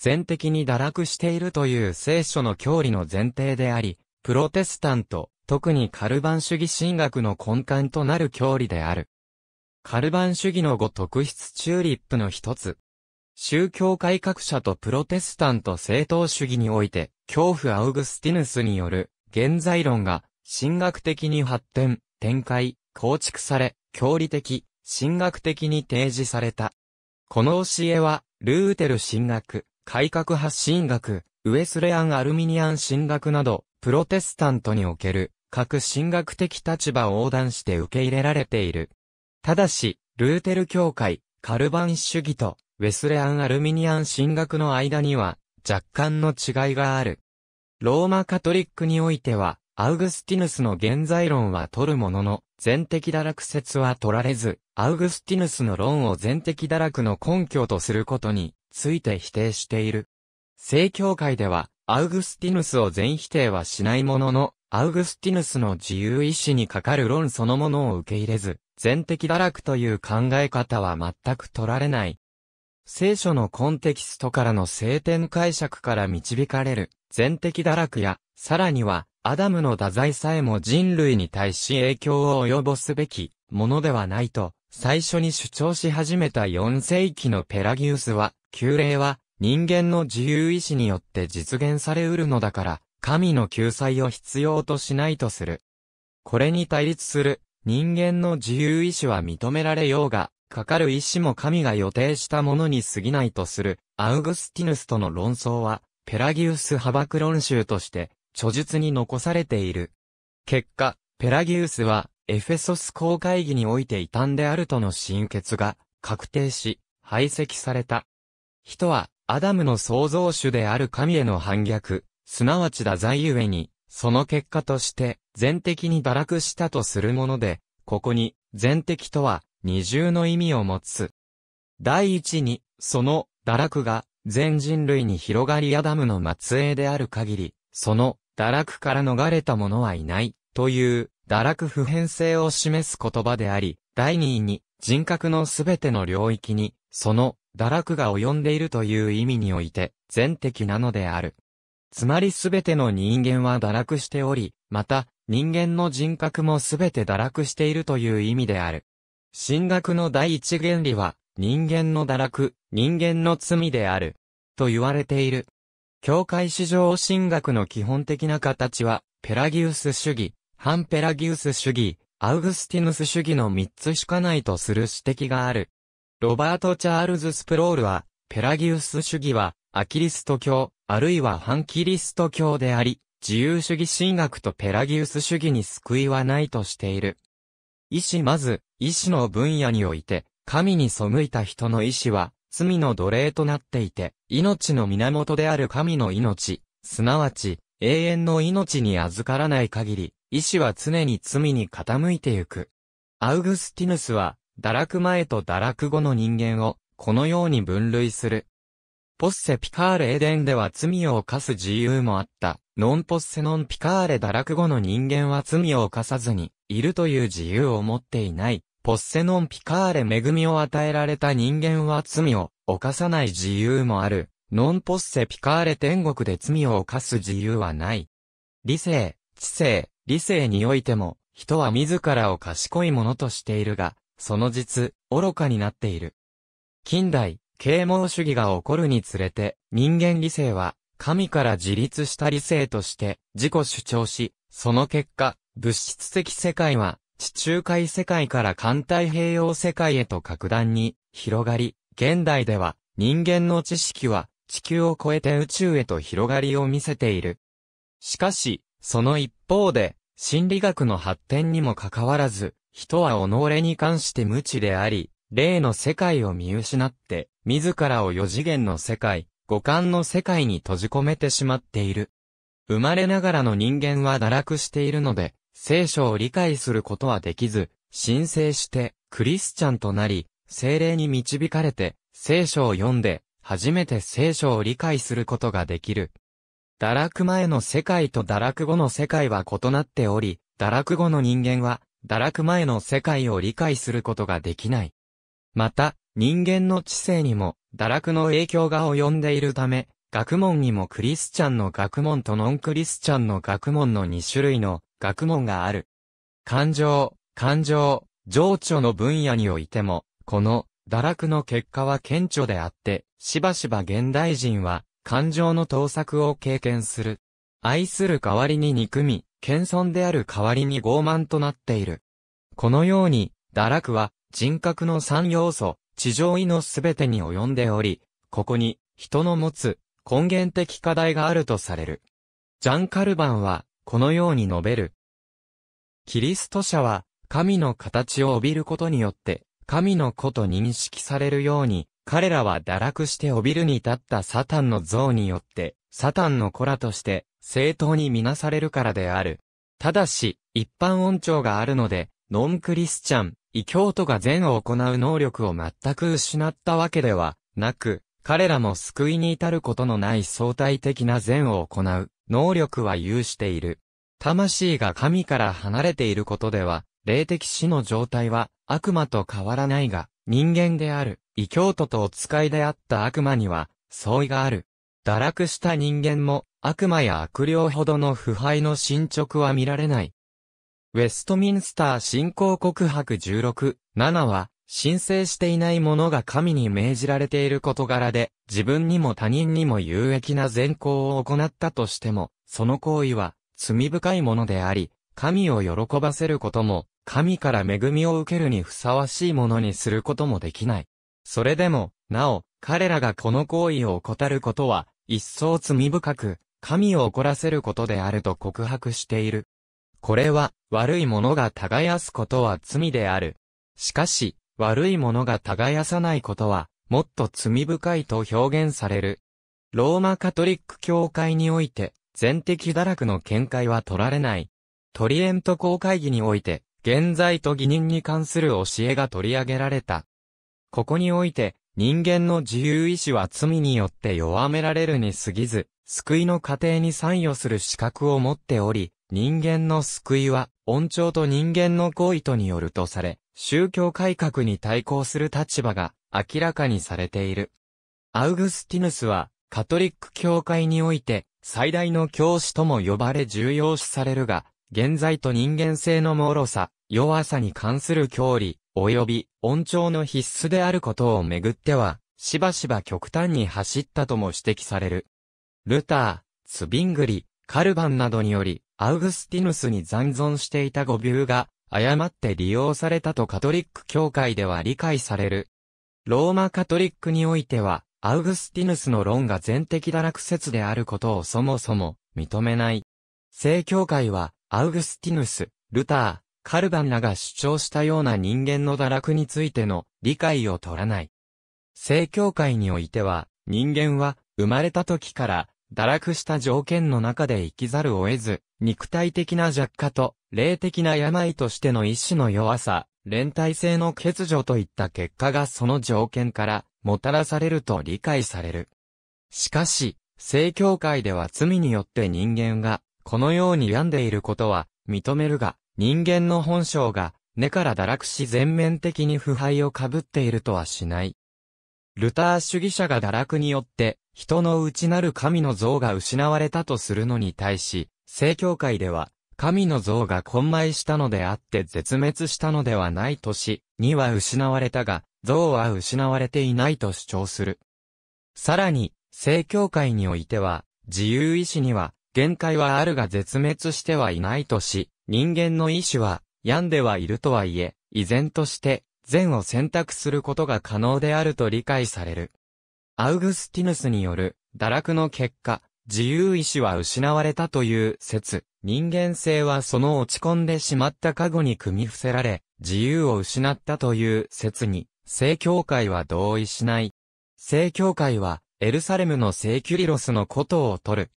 全的に堕落しているという聖書の教理の前提であり、プロテスタント、特にカルバン主義神学の根幹となる教理である。カルバン主義の語特筆チューリップの一つ。宗教改革者とプロテスタント正当主義において、恐怖アウグスティヌスによる、現在論が、神学的に発展、展開、構築され、教理的、神学的に提示された。この教えは、ルーテル神学、改革派神学、ウェスレアン・アルミニアン神学など、プロテスタントにおける、各神学的立場を横断して受け入れられている。ただし、ルーテル教会、カルバン主義と、ウェスレアン・アルミニアン神学の間には、若干の違いがある。ローマカトリックにおいては、アウグスティヌスの現在論は取るものの、全的堕落説は取られず、アウグスティヌスの論を全的堕落の根拠とすることに、ついて否定している。正教会では、アウグスティヌスを全否定はしないものの、アウグスティヌスの自由意志にかかる論そのものを受け入れず、全的堕落という考え方は全く取られない。聖書のコンテキストからの聖典解釈から導かれる、全的堕落や、さらには、アダムの太宰さえも人類に対し影響を及ぼすべき、ものではないと、最初に主張し始めた4世紀のペラギウスは、旧霊は人間の自由意志によって実現されうるのだから、神の救済を必要としないとする。これに対立する人間の自由意志は認められようが、かかる意志も神が予定したものに過ぎないとするアウグスティヌスとの論争は、ペラギウス派爆論集として、著述に残されている。結果、ペラギウスは、エフェソス公会議において異端であるとの心結が確定し、排斥された。人は、アダムの創造主である神への反逆、すなわち打宰ゆえに、その結果として、全的に堕落したとするもので、ここに、全的とは、二重の意味を持つ。第一に、その、堕落が、全人類に広がりアダムの末裔である限り、その、堕落から逃れた者はいない、という、堕落普遍性を示す言葉であり、第二に、人格のすべての領域に、その、堕落が及んでいるという意味において、全敵なのである。つまりすべての人間は堕落しており、また、人間の人格もすべて堕落しているという意味である。神学の第一原理は、人間の堕落、人間の罪である。と言われている。教会史上神学の基本的な形は、ペラギウス主義、反ペラギウス主義、アウグスティヌス主義の三つしかないとする指摘がある。ロバート・チャールズ・スプロールは、ペラギウス主義は、アキリスト教、あるいは反キリスト教であり、自由主義神学とペラギウス主義に救いはないとしている。医師まず、医師の分野において、神に背いた人の意志は、罪の奴隷となっていて、命の源である神の命、すなわち、永遠の命に預からない限り、意志は常に罪に傾いてゆく。アウグスティヌスは、堕落前と堕落後の人間を、このように分類する。ポッセピカーレエデンでは罪を犯す自由もあった。ノンポッセノンピカーレ堕落後の人間は罪を犯さずに、いるという自由を持っていない。ポッセノンピカーレ恵みを与えられた人間は罪を犯さない自由もある。ノンポッセピカーレ天国で罪を犯す自由はない。理性、知性、理性においても、人は自らを賢いものとしているが、その実、愚かになっている。近代、啓蒙主義が起こるにつれて、人間理性は、神から自立した理性として、自己主張し、その結果、物質的世界は、地中海世界から環太平洋世界へと格段に広がり、現代では人間の知識は地球を超えて宇宙へと広がりを見せている。しかし、その一方で、心理学の発展にもかかわらず、人は己に関して無知であり、例の世界を見失って、自らを四次元の世界、五感の世界に閉じ込めてしまっている。生まれながらの人間は堕落しているので、聖書を理解することはできず、申請して、クリスチャンとなり、精霊に導かれて、聖書を読んで、初めて聖書を理解することができる。堕落前の世界と堕落後の世界は異なっており、堕落後の人間は、堕落前の世界を理解することができない。また、人間の知性にも、堕落の影響が及んでいるため、学問にもクリスチャンの学問とノンクリスチャンの学問の2種類の学問がある。感情、感情、情緒の分野においても、この堕落の結果は顕著であって、しばしば現代人は感情の盗作を経験する。愛する代わりに憎み、謙遜である代わりに傲慢となっている。このように、堕落は人格の三要素、地上位のすべてに及んでおり、ここに人の持つ根源的課題があるとされる。ジャン・カルバンは、このように述べる。キリスト者は、神の形を帯びることによって、神の子と認識されるように、彼らは堕落して帯びるに至ったサタンの像によって、サタンの子らとして、正当にみなされるからである。ただし、一般音調があるので、ノンクリスチャン、異教徒が善を行う能力を全く失ったわけではなく、彼らも救いに至ることのない相対的な善を行う能力は有している。魂が神から離れていることでは、霊的死の状態は悪魔と変わらないが、人間である、異教徒とお使いであった悪魔には、相違がある。堕落した人間も、悪魔や悪霊ほどの腐敗の進捗は見られない。ウェストミンスター信仰告白16、7は、申請していない者が神に命じられている事柄で、自分にも他人にも有益な善行を行ったとしても、その行為は罪深いものであり、神を喜ばせることも、神から恵みを受けるにふさわしいものにすることもできない。それでも、なお、彼らがこの行為を怠ることは、一層罪深く、神を怒らせることであると告白している。これは、悪い者が耕すことは罪である。しかし、悪い者が耕さないことは、もっと罪深いと表現される。ローマカトリック教会において、全敵堕落の見解は取られない。トリエント公会議において、現在と義人に関する教えが取り上げられた。ここにおいて、人間の自由意志は罪によって弱められるに過ぎず、救いの過程に参与する資格を持っており、人間の救いは、恩寵と人間の行為とによるとされ、宗教改革に対抗する立場が明らかにされている。アウグスティヌスは、カトリック教会において、最大の教師とも呼ばれ重要視されるが、現在と人間性の脆さ、弱さに関する教理、及び温調の必須であることをめぐっては、しばしば極端に走ったとも指摘される。ルター、ツビングリ、カルバンなどにより、アウグスティヌスに残存していた語尾が、誤って利用されたとカトリック教会では理解される。ローマカトリックにおいては、アウグスティヌスの論が全的堕落説であることをそもそも認めない。正教会は、アウグスティヌス、ルター、カルバンらが主張したような人間の堕落についての理解を取らない。正教会においては、人間は生まれた時から堕落した条件の中で生きざるを得ず、肉体的な弱化と霊的な病としての意志の弱さ、連帯性の欠如といった結果がその条件からもたらされると理解される。しかし、正教会では罪によって人間がこのように病んでいることは認めるが、人間の本性が根から堕落し全面的に腐敗をかぶっているとはしない。ルター主義者が堕落によって人の内なる神の像が失われたとするのに対し、正教会では神の像が混迷したのであって絶滅したのではないとし、には失われたが、像は失われていないと主張する。さらに、正教会においては、自由意志には、限界はあるが絶滅してはいないとし、人間の意志は病んではいるとはいえ、依然として善を選択することが可能であると理解される。アウグスティヌスによる堕落の結果、自由意志は失われたという説、人間性はその落ち込んでしまった過去に組み伏せられ、自由を失ったという説に、正教会は同意しない。正教会は、エルサレムの聖キュリロスのことを取る。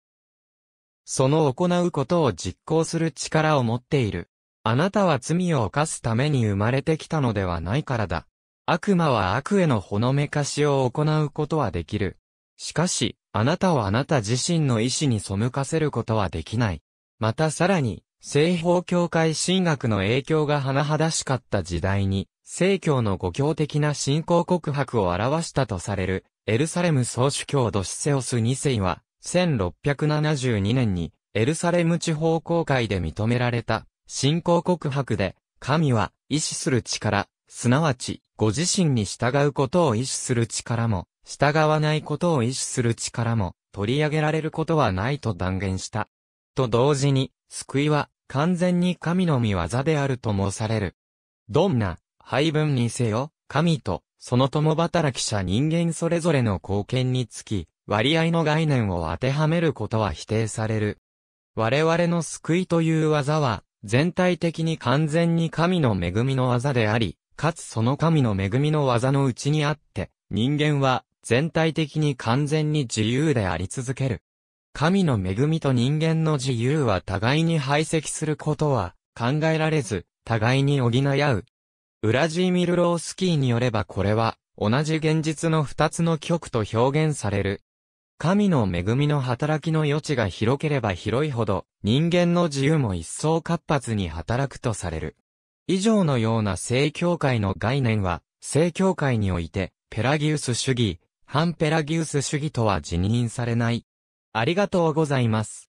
その行うことを実行する力を持っている。あなたは罪を犯すために生まれてきたのではないからだ。悪魔は悪へのほのめかしを行うことはできる。しかし、あなたをあなた自身の意志に背かせることはできない。またさらに、西方教会神学の影響が甚だしかった時代に、正教の五教的な信仰告白を表したとされる、エルサレム総主教ドシセオス2世は、1672年にエルサレム地方公会で認められた信仰告白で、神は意志する力、すなわちご自身に従うことを意志する力も、従わないことを意志する力も取り上げられることはないと断言した。と同時に、救いは完全に神の御業であると申される。どんな配分にせよ、神とその共働き者人間それぞれの貢献につき、割合の概念を当てはめることは否定される。我々の救いという技は、全体的に完全に神の恵みの技であり、かつその神の恵みの技のうちにあって、人間は全体的に完全に自由であり続ける。神の恵みと人間の自由は互いに排斥することは考えられず、互いに補い合う。ウラジーミル・ロースキーによればこれは、同じ現実の二つの極と表現される。神の恵みの働きの余地が広ければ広いほど、人間の自由も一層活発に働くとされる。以上のような正教会の概念は、正教会において、ペラギウス主義、反ペラギウス主義とは辞任されない。ありがとうございます。